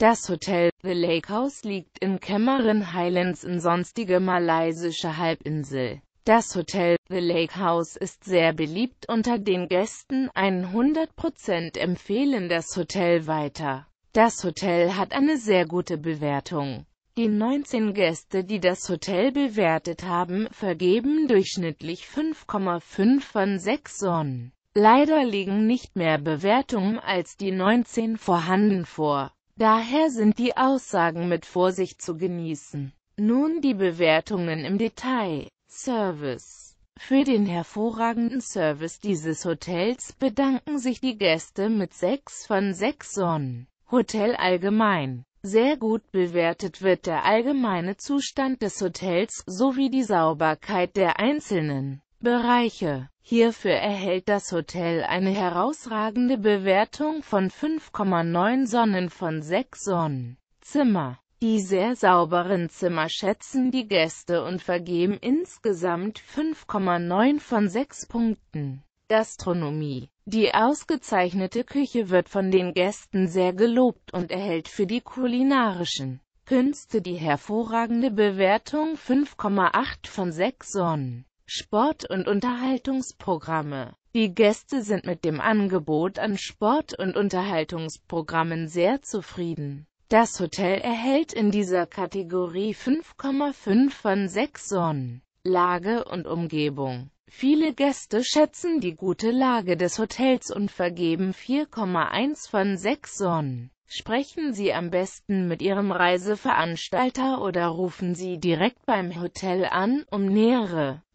Das Hotel The Lake House liegt in Cameron Highlands in sonstige malaysische Halbinsel. Das Hotel The Lake House ist sehr beliebt unter den Gästen, 100% empfehlen das Hotel weiter. Das Hotel hat eine sehr gute Bewertung. Die 19 Gäste, die das Hotel bewertet haben, vergeben durchschnittlich 5,5 von 6 Sonnen. Leider liegen nicht mehr Bewertungen als die 19 vorhanden vor. Daher sind die Aussagen mit Vorsicht zu genießen. Nun die Bewertungen im Detail. Service für den hervorragenden Service dieses Hotels bedanken sich die Gäste mit 6 von 6 Sonnen. Hotel allgemein. Sehr gut bewertet wird der allgemeine Zustand des Hotels sowie die Sauberkeit der einzelnen Bereiche. Hierfür erhält das Hotel eine herausragende Bewertung von 5,9 Sonnen von 6 Sonnen. Zimmer. Die sehr sauberen Zimmer schätzen die Gäste und vergeben insgesamt 5,9 von 6 Punkten. Gastronomie. Die ausgezeichnete Küche wird von den Gästen sehr gelobt und erhält für die kulinarischen Künste die hervorragende Bewertung 5,8 von 6 Sonnen. Sport- und Unterhaltungsprogramme. Die Gäste sind mit dem Angebot an Sport- und Unterhaltungsprogrammen sehr zufrieden. Das Hotel erhält in dieser Kategorie 5,5 von 6 Sonnen. Lage und Umgebung Viele Gäste schätzen die gute Lage des Hotels und vergeben 4,1 von 6 Sonnen. Sprechen Sie am besten mit Ihrem Reiseveranstalter oder rufen Sie direkt beim Hotel an, um nähere